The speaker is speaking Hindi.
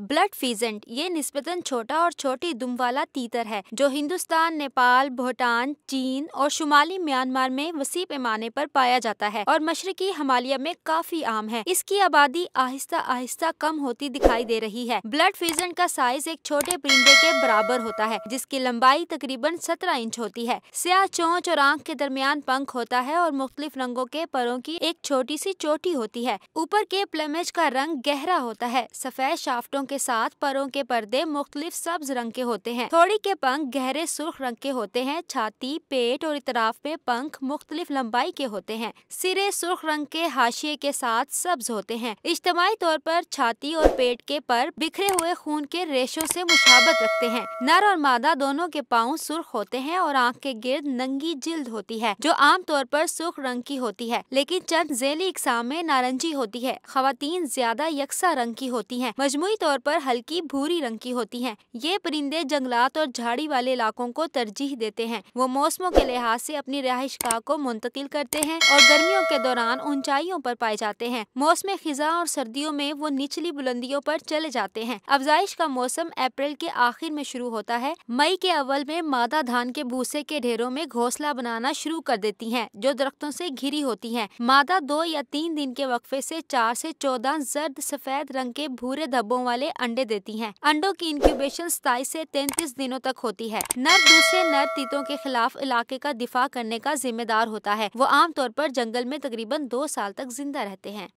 ब्लड फीजेंट ये निस्बतन छोटा और छोटी दुम वाला तीतर है जो हिंदुस्तान नेपाल भूटान चीन और शुमाली म्यांमार में वसी पैमाने पर पाया जाता है और मशरकी हमालिया में काफी आम है इसकी आबादी आहिस्ता आहिस्ता कम होती दिखाई दे रही है ब्लड फीजेंट का साइज एक छोटे परिंदे के बराबर होता है जिसकी लंबाई तकरीबन सत्रह इंच होती है स्या चोच और आंख के दरमियान पंख होता है और मुख्तलिफ रंगों के परों की एक छोटी सी चोटी होती है ऊपर के प्लेमेज का रंग गहरा होता है सफेद शाफ्टों के साथ परों के पर्दे मुख्तलिफ सब्ज रंग के होते हैं थोड़ी के पंख गहरे सुर्ख रंग के होते हैं छाती पेट और इतराफ में पंख मुख्तलिफ लंबाई के होते हैं सिरे सुर्ख रंग के हाशिए के साथ सब्ज होते हैं इज्तमाही तौर पर छाती और पेट के पर बिखरे हुए खून के रेशों से मुशाबत रखते हैं नर और मादा दोनों के पाँव सुर्ख होते हैं और आँख के गिर्द नंगी जिल्द होती है जो आमतौर पर सुर्ख रंग की होती है लेकिन चंद जेली इकसाम में नारंगी होती है खातन ज्यादा यकसा रंग की होती है मजमू तौर आमतौर पर हल्की भूरी रंग की होती हैं। ये परिंदे जंगलात और झाड़ी वाले इलाकों को तरजीह देते हैं वो मौसमों के लिहाज से अपनी रिहाइश गाह को मुंतकिल करते हैं और गर्मियों के दौरान ऊंचाइयों पर पाए जाते हैं मौसम खिजा और सर्दियों में वो निचली बुलंदियों पर चले जाते हैं अफजाइश का मौसम अप्रैल के आखिर में शुरू होता है मई के अव्वल में मादा धान के भूसे के ढेरों में घोंसला बनाना शुरू कर देती है जो दरख्तों से घिरी होती है मादा दो या तीन दिन के वक्फे से चार से चौदह जर्द सफेद रंग के भूरे धब्बों वाले लिए अंडे देती हैं। अंडों की इंक्यूबेशन सताईस से तैंतीस दिनों तक होती है नर दूसरे नर तीतों के खिलाफ इलाके का दिफा करने का जिम्मेदार होता है वो आमतौर पर जंगल में तकरीबन दो साल तक जिंदा रहते हैं